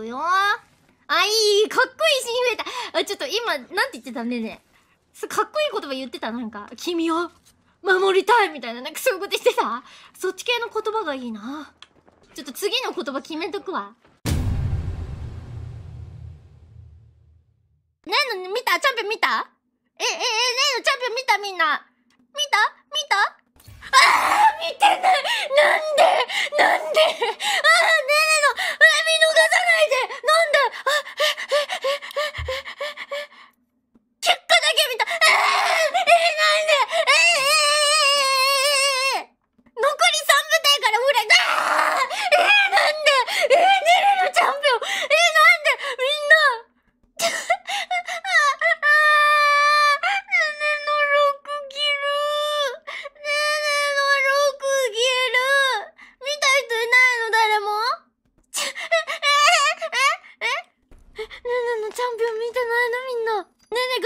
くよあ、いいかっこいいしに見えたあ、ちょっと今、なんて言ってたねね。かっこいい言葉言ってたなんか、君を守りたいみたいな、なんかそういうこと言ってたそっち系の言葉がいいな。ちょっと次の言葉決めとくわ。ねえの見たチャンピオン見たえ、え、え、ねえのチャンピオン見たみんな見た